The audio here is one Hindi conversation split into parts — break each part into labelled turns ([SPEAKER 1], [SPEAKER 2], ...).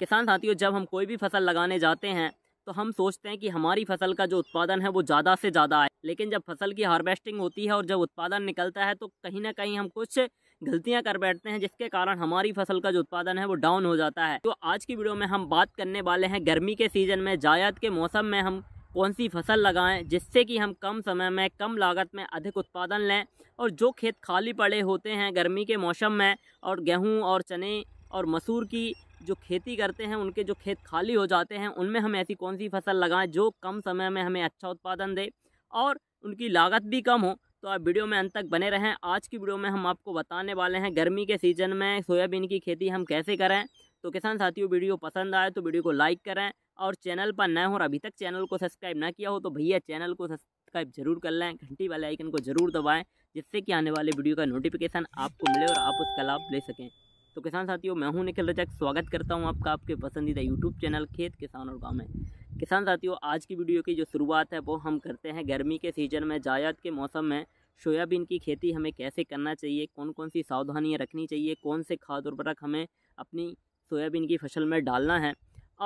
[SPEAKER 1] किसान साथियों जब हम कोई भी फसल लगाने जाते हैं तो हम सोचते हैं कि हमारी फसल का जो उत्पादन है वो ज़्यादा से ज़्यादा आए लेकिन जब फसल की हार्वेस्टिंग होती है और जब उत्पादन निकलता है तो कहीं ना कहीं हम कुछ गलतियां कर बैठते हैं जिसके कारण हमारी फसल का जो उत्पादन है वो डाउन हो जाता है तो आज की वीडियो में हम बात करने वाले हैं गर्मी के सीजन में जायद के मौसम में हम कौन सी फसल लगाएं जिससे कि हम कम समय में कम लागत में अधिक उत्पादन लें और जो खेत खाली पड़े होते हैं गर्मी के मौसम में और गेहूँ और चने और मसूर की जो खेती करते हैं उनके जो खेत खाली हो जाते हैं उनमें हम ऐसी कौन सी फसल लगाएं जो कम समय में हमें अच्छा उत्पादन दे और उनकी लागत भी कम हो तो आप वीडियो में अंत तक बने रहें आज की वीडियो में हम आपको बताने वाले हैं गर्मी के सीजन में सोयाबीन की खेती हम कैसे करें तो किसान साथियों वीडियो पसंद आए तो वीडियो को लाइक करें और चैनल पर नए हो और अभी तक चैनल को सब्सक्राइब ना किया हो तो भैया चैनल को सब्सक्राइब जरूर कर लें घंटी वाले आइकन को जरूर दबाएं जिससे कि आने वाले वीडियो का नोटिफिकेशन आपको मिले और आप उसका लाभ ले सकें तो किसान साथियों मैं हूं निखिल रजक स्वागत करता हूं आपका आपके पसंदीदा यूट्यूब चैनल खेत किसान और गाँव में किसान साथियों आज की वीडियो की जो शुरुआत है वो हम करते हैं गर्मी के सीजन में जायद के मौसम में सोयाबीन की खेती हमें कैसे करना चाहिए कौन कौन सी सावधानियाँ रखनी चाहिए कौन से खाद उर्वरक हमें अपनी सोयाबीन की फसल में डालना है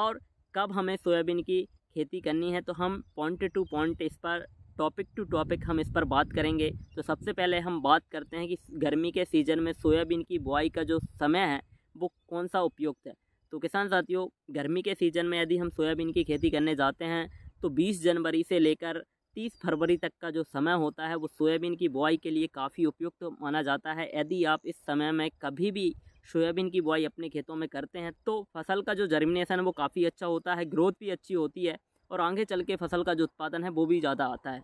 [SPEAKER 1] और कब हमें सोयाबीन की खेती करनी है तो हम पॉइंट टू पॉइंट इस पर टॉपिक टू टॉपिक हम इस पर बात करेंगे तो सबसे पहले हम बात करते हैं कि गर्मी के सीज़न में सोयाबीन की बुआई का जो समय है वो कौन सा उपयुक्त है तो किसान साथियों गर्मी के सीज़न में यदि हम सोयाबीन की खेती करने जाते हैं तो 20 जनवरी से लेकर 30 फरवरी तक का जो समय होता है वो सोयाबीन की बुआई के लिए काफ़ी उपयुक्त तो माना जाता है यदि आप इस समय में कभी भी सोयाबीन की बुआई अपने खेतों में करते हैं तो फसल का जो जर्मिनेशन वो काफ़ी अच्छा होता है ग्रोथ भी अच्छी होती है और आगे चल के फसल का जो उत्पादन है वो भी ज़्यादा आता है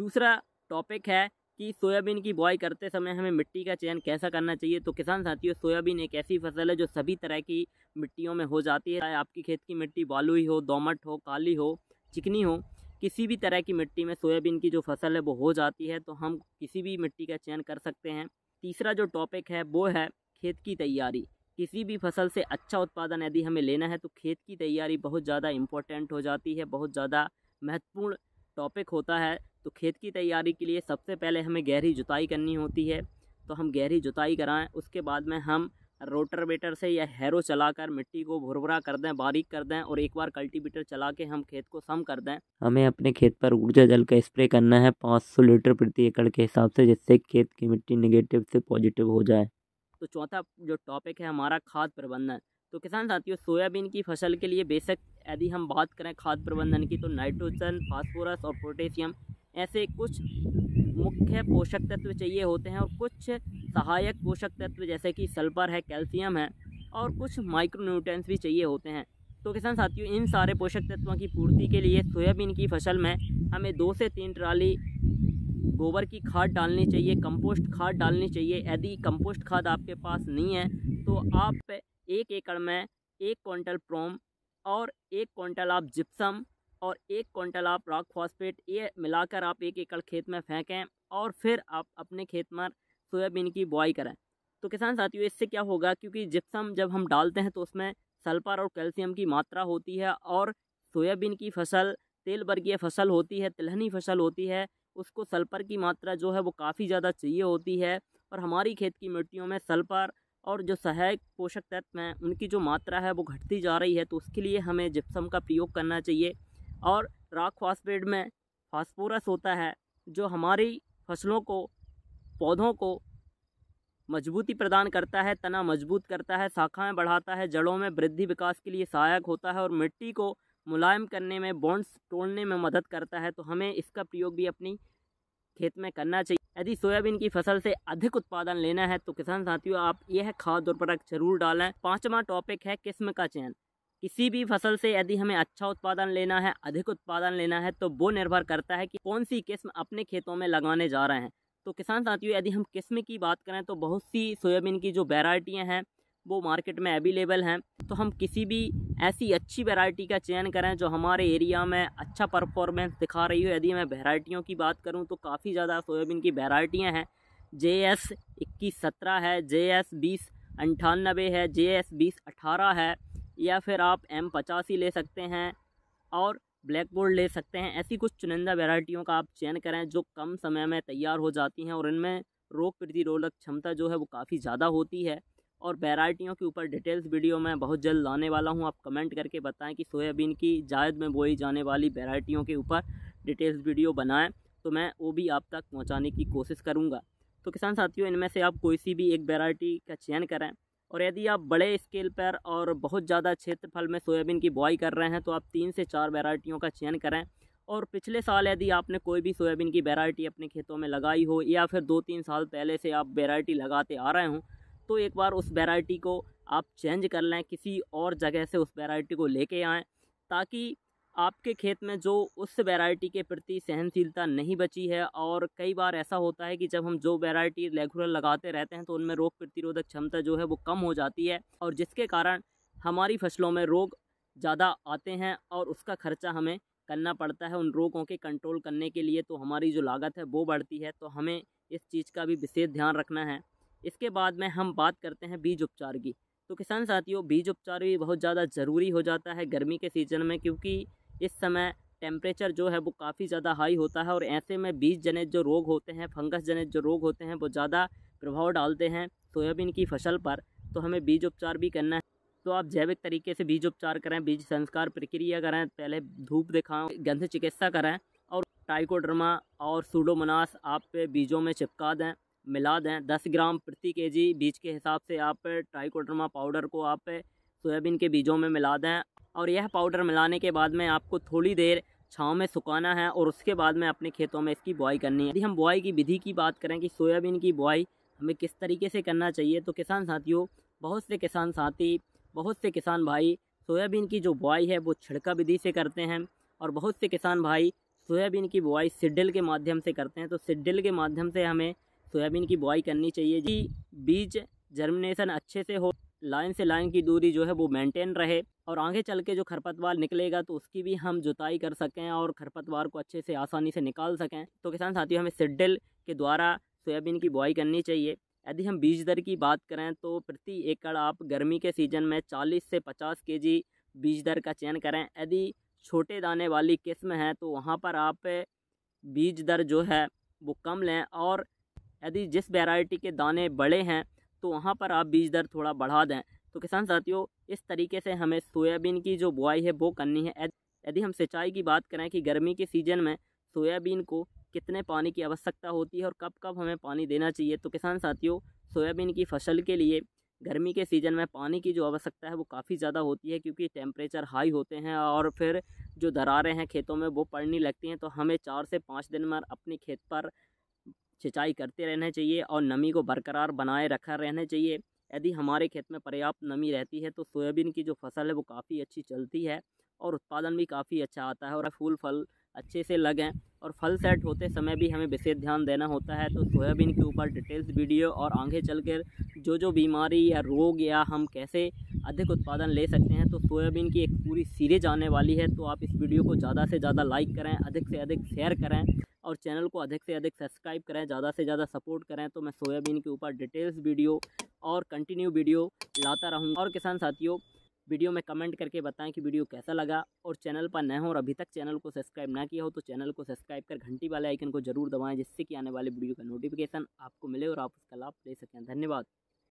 [SPEAKER 1] दूसरा टॉपिक है कि सोयाबीन की बुआई करते समय हमें मिट्टी का चयन कैसा करना चाहिए तो किसान साथियों सोयाबीन एक ऐसी फसल है जो सभी तरह की मिट्टियों में हो जाती है चाहे आपकी खेत की मिट्टी बालुई हो दोमट हो काली हो चिकनी हो किसी भी तरह की मिट्टी में सोयाबीन की जो फसल है वो हो जाती है तो हम किसी भी मिट्टी का चयन कर सकते हैं तीसरा जो टॉपिक है वो है खेत की तैयारी किसी भी फसल से अच्छा उत्पादन यदि हमें लेना है तो खेत की तैयारी बहुत ज़्यादा इम्पोर्टेंट हो जाती है बहुत ज़्यादा महत्वपूर्ण टॉपिक होता है तो खेत की तैयारी के लिए सबसे पहले हमें गहरी जुताई करनी होती है तो हम गहरी जुताई कराएं उसके बाद में हम रोटर वेटर से या हैरो चलाकर मिट्टी को भुरभुरा कर दें बारीक कर दें और एक बार कल्टीवेटर चला के हम खेत को सम कर दें हमें अपने खेत पर ऊर्जा जल का स्प्रे करना है 500 लीटर प्रति एकड़ के हिसाब से जिससे खेत की मिट्टी निगेटिव से पॉजिटिव हो जाए तो चौथा जो टॉपिक है हमारा खाद प्रबंधन तो किसान साथियों सोयाबीन की फसल के लिए बेशक यदि हम बात करें खाद प्रबंधन की तो नाइट्रोजन फास्फोरस और पोटेशियम ऐसे कुछ मुख्य पोषक तत्व चाहिए होते हैं और कुछ सहायक पोषक तत्व जैसे कि सल्फर है कैल्शियम है और कुछ माइक्रोन्यूट्रेंस भी चाहिए होते हैं तो किसान साथियों इन सारे पोषक तत्वों की पूर्ति के लिए सोयाबीन की फसल में हमें दो से तीन ट्राली गोबर की खाद डालनी चाहिए कंपोस्ट खाद डालनी चाहिए यदि कंपोस्ट खाद आपके पास नहीं है तो आप एक एकड़ में एक क्विंटल प्रोम और एक क्विंटल आप जिप्सम और एक क्विंटल आप रॉक फॉस्फेट ये मिलाकर आप एक एकड़ खेत में फेंकें और फिर आप अपने खेत में सोयाबीन की बुआई करें तो किसान साथियों इससे क्या होगा क्योंकि जिप्सम जब हम डालते हैं तो उसमें सल्फर और कैल्शियम की मात्रा होती है और सोयाबीन की फसल तेल वर्गीय फसल होती है तिलहनी फसल होती है उसको सल्फ़र की मात्रा जो है वो काफ़ी ज़्यादा चाहिए होती है और हमारी खेत की मिट्टियों में सल्फ़र और जो सहायक पोषक तत्व हैं उनकी जो मात्रा है वो घटती जा रही है तो उसके लिए हमें जिप्सम का प्रयोग करना चाहिए और राख फॉस्फेट में फास्फोरस होता है जो हमारी फसलों को पौधों को मजबूती प्रदान करता है तना मजबूत करता है शाखाएं बढ़ाता है जड़ों में वृद्धि विकास के लिए सहायक होता है और मिट्टी को मुलायम करने में बॉन्ड्स तोड़ने में मदद करता है तो हमें इसका प्रयोग भी अपनी खेत में करना चाहिए यदि सोयाबीन की फसल से अधिक उत्पादन लेना है तो किसान साथियों आप यह खाद और प्रोडक्ट जरूर डालें पाँचवा टॉपिक है किस्म का चयन किसी भी फसल से यदि हमें अच्छा उत्पादन लेना है अधिक उत्पादन लेना है तो वो निर्भर करता है कि कौन सी किस्म अपने खेतों में लगाने जा रहे हैं तो किसान साथियों यदि हम किस्म की बात करें तो बहुत सी सोयाबीन की जो वेराइटियाँ हैं वो मार्केट में अवेलेबल हैं तो हम किसी भी ऐसी अच्छी वैरायटी का चयन करें जो हमारे एरिया में अच्छा परफॉर्मेंस दिखा रही हो यदि मैं वेराइटियों की बात करूं तो काफ़ी ज़्यादा सोयाबीन की वैरायटियां हैं जे एस इक्कीस सत्रह है जे एस बीस अंठानबे है जे एस बीस अठारह है या फिर आप एम पचासी ले सकते हैं और ब्लैक बोर्ड ले सकते हैं ऐसी कुछ चुनिंदा वेराइटियों का आप चयन करें जो कम समय में तैयार हो जाती हैं और इनमें रोग प्रतिरोधक क्षमता जो है वो काफ़ी ज़्यादा होती है और वेराइटियों के ऊपर डिटेल्स वीडियो मैं बहुत जल्द लाने वाला हूँ आप कमेंट करके बताएं कि सोयाबीन की जायद में बोई जाने वाली वेराइटियों के ऊपर डिटेल्स वीडियो बनाएं तो मैं वो भी आप तक पहुँचाने की कोशिश करूँगा तो किसान साथियों इनमें से आप कोई सी भी एक वेराइटी का चयन करें और यदि आप बड़े स्केल पर और बहुत ज़्यादा क्षेत्रफल में सोयाबीन की बुआई कर रहे हैं तो आप तीन से चार वेराइटियों का चयन करें और पिछले साल यदि आपने कोई भी सोयाबीन की वेराइटी अपने खेतों में लगाई हो या फिर दो तीन साल पहले से आप वेराइटी लगाते आ रहे हों तो एक बार उस वैरायटी को आप चेंज कर लें किसी और जगह से उस वैरायटी को लेके आएँ ताकि आपके खेत में जो उस वैरायटी के प्रति सहनशीलता नहीं बची है और कई बार ऐसा होता है कि जब हम जो वैरायटी रेगुलर लगाते रहते हैं तो उनमें रोग प्रतिरोधक क्षमता जो है वो कम हो जाती है और जिसके कारण हमारी फसलों में रोग ज़्यादा आते हैं और उसका खर्चा हमें करना पड़ता है उन रोगों के कंट्रोल करने के लिए तो हमारी जो लागत है वो बढ़ती है तो हमें इस चीज़ का भी विशेष ध्यान रखना है इसके बाद में हम बात करते हैं बीज उपचार की तो किसान साथियों बीज उपचार भी बहुत ज़्यादा ज़रूरी हो जाता है गर्मी के सीज़न में क्योंकि इस समय टेम्परेचर जो है वो काफ़ी ज़्यादा हाई होता है और ऐसे में बीज जनित जो रोग होते हैं फंगस जनित जो रोग होते हैं वो ज़्यादा प्रभाव डालते हैं सोयाबीन की फसल पर तो हमें बीज उपचार भी करना है तो आप जैविक तरीके से बीज उपचार करें बीज संस्कार प्रक्रिया करें पहले धूप दिखाएं गंध चिकित्सा करें और टाइकोड्रमा और सूडोमोनास आप पे बीजों में चिपका दें मिला दें दस ग्राम प्रति केजी बीज के हिसाब से आप ट्राइकोड्रमा पाउडर को आप सोयाबीन के बीजों में मिला दें और यह पाउडर मिलाने के बाद में आपको थोड़ी देर छाँव में सुखाना है और उसके बाद में अपने खेतों में इसकी बुआई करनी है यदि हम बुआई की विधि की बात करें कि सोयाबीन की बुआई हमें किस तरीके से करना चाहिए तो किसान साथियों बहुत से किसान साथी बहुत से किसान भाई सोयाबीन की जो बुआई है वो छिड़का विधि से करते हैं और बहुत से किसान भाई सोयाबीन की बुआई सिड्डिल के माध्यम से करते हैं तो सिड्डिल के माध्यम से हमें सोयाबीन की बुआई करनी चाहिए जी बीज जर्मिनेशन अच्छे से हो लाइन से लाइन की दूरी जो है वो मेंटेन रहे और आगे चल के जो खरपतवार निकलेगा तो उसकी भी हम जुताई कर सकें और खरपतवार को अच्छे से आसानी से निकाल सकें तो किसान साथियों हमें सिड्डल के द्वारा सोयाबीन की बुआई करनी चाहिए यदि हम बीज दर की बात करें तो प्रति एकड़ आप गर्मी के सीजन में चालीस से पचास के जी बीज दर का चयन करें यदि छोटे दाने वाली किस्म है तो वहाँ पर आप बीज दर जो है वो कम लें और यदि जिस वेराइटी के दाने बड़े हैं तो वहाँ पर आप बीज दर थोड़ा बढ़ा दें तो किसान साथियों इस तरीके से हमें सोयाबीन की जो बुआई है वो करनी है यदि हम सिंचाई की बात करें कि गर्मी के सीजन में सोयाबीन को कितने पानी की आवश्यकता होती है और कब कब हमें पानी देना चाहिए तो किसान साथियों सोयाबीन की फसल के लिए गर्मी के सीज़न में पानी की जो आवश्यकता है वो काफ़ी ज़्यादा होती है क्योंकि टेम्परेचर हाई होते हैं और फिर जो दरारें हैं खेतों में वो पड़ने लगती हैं तो हमें चार से पाँच दिन में अपने खेत पर सिंचाई करते रहना चाहिए और नमी को बरकरार बनाए रखा रहना चाहिए यदि हमारे खेत में पर्याप्त नमी रहती है तो सोयाबीन की जो फसल है वो काफ़ी अच्छी चलती है और उत्पादन भी काफ़ी अच्छा आता है और फूल फल अच्छे से लगें और फल सेट होते समय भी हमें विशेष ध्यान देना होता है तो सोयाबीन के ऊपर डिटेल्स वीडियो और आगे चलकर जो जो बीमारी या रोग या हम कैसे अधिक उत्पादन ले सकते हैं तो सोयाबीन की एक पूरी सीरीज आने वाली है तो आप इस वीडियो को ज़्यादा से ज़्यादा लाइक करें अधिक से अधिक शेयर करें और चैनल को अधिक से अधिक सब्सक्राइब करें ज़्यादा से ज़्यादा सपोर्ट करें तो मैं सोयाबीन के ऊपर डिटेल्स वीडियो और कंटिन्यू वीडियो लाता रहूँ और किसान साथियों वीडियो में कमेंट करके बताएं कि वीडियो कैसा लगा और चैनल पर नए हो और अभी तक चैनल को सब्सक्राइब ना किया हो तो चैनल को सब्सक्राइब कर घंटी वाले आइकन को जरूर दबाएं जिससे कि आने वाले वीडियो का नोटिफिकेशन आपको मिले और आप उसका लाभ ले सकें धन्यवाद